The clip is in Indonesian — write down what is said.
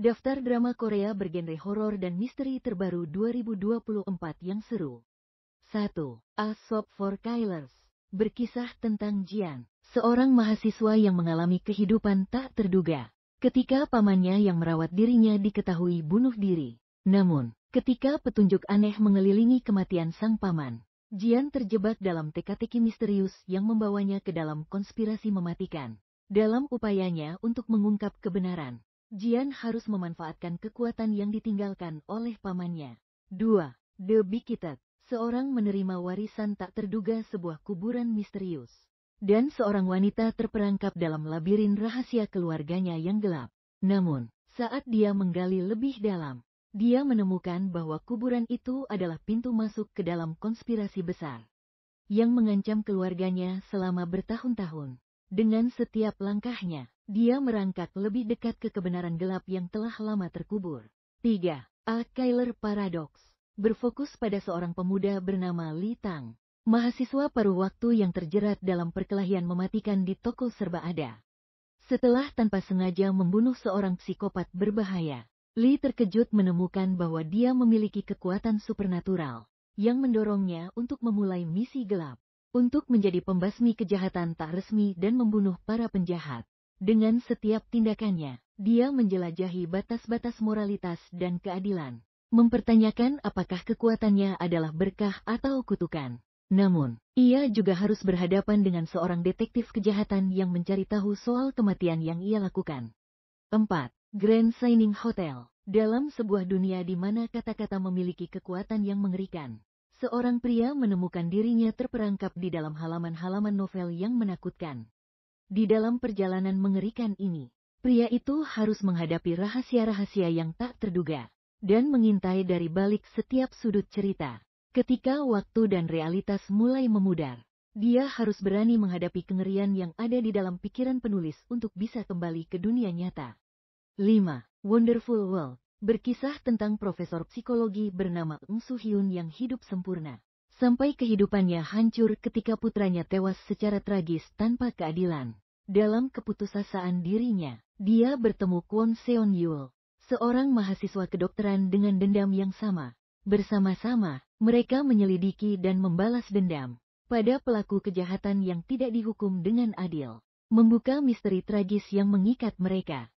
Daftar drama Korea bergenre horor dan misteri terbaru 2024 yang seru. 1. A Sob for Killers Berkisah tentang Jian, seorang mahasiswa yang mengalami kehidupan tak terduga. Ketika pamannya yang merawat dirinya diketahui bunuh diri. Namun, ketika petunjuk aneh mengelilingi kematian sang paman, Jian terjebak dalam teka-teki misterius yang membawanya ke dalam konspirasi mematikan. Dalam upayanya untuk mengungkap kebenaran, Jian harus memanfaatkan kekuatan yang ditinggalkan oleh pamannya. 2. The Bikitat seorang menerima warisan tak terduga sebuah kuburan misterius. Dan seorang wanita terperangkap dalam labirin rahasia keluarganya yang gelap. Namun, saat dia menggali lebih dalam, dia menemukan bahwa kuburan itu adalah pintu masuk ke dalam konspirasi besar yang mengancam keluarganya selama bertahun-tahun. Dengan setiap langkahnya, dia merangkak lebih dekat ke kebenaran gelap yang telah lama terkubur. 3. A. Kyler Paradox Berfokus pada seorang pemuda bernama Li Tang, mahasiswa paruh waktu yang terjerat dalam perkelahian mematikan di toko serba ada. Setelah tanpa sengaja membunuh seorang psikopat berbahaya, Li terkejut menemukan bahwa dia memiliki kekuatan supernatural, yang mendorongnya untuk memulai misi gelap untuk menjadi pembasmi kejahatan tak resmi dan membunuh para penjahat. Dengan setiap tindakannya, dia menjelajahi batas-batas moralitas dan keadilan, mempertanyakan apakah kekuatannya adalah berkah atau kutukan. Namun, ia juga harus berhadapan dengan seorang detektif kejahatan yang mencari tahu soal kematian yang ia lakukan. 4. Grand Signing Hotel Dalam sebuah dunia di mana kata-kata memiliki kekuatan yang mengerikan, seorang pria menemukan dirinya terperangkap di dalam halaman-halaman novel yang menakutkan. Di dalam perjalanan mengerikan ini, pria itu harus menghadapi rahasia-rahasia yang tak terduga dan mengintai dari balik setiap sudut cerita. Ketika waktu dan realitas mulai memudar, dia harus berani menghadapi kengerian yang ada di dalam pikiran penulis untuk bisa kembali ke dunia nyata. 5. Wonderful World berkisah tentang profesor psikologi bernama Eng Su Hyun yang hidup sempurna, sampai kehidupannya hancur ketika putranya tewas secara tragis tanpa keadilan. Dalam keputusasaan dirinya, dia bertemu Kwon Seon Yul, seorang mahasiswa kedokteran dengan dendam yang sama. Bersama-sama, mereka menyelidiki dan membalas dendam pada pelaku kejahatan yang tidak dihukum dengan adil, membuka misteri tragis yang mengikat mereka.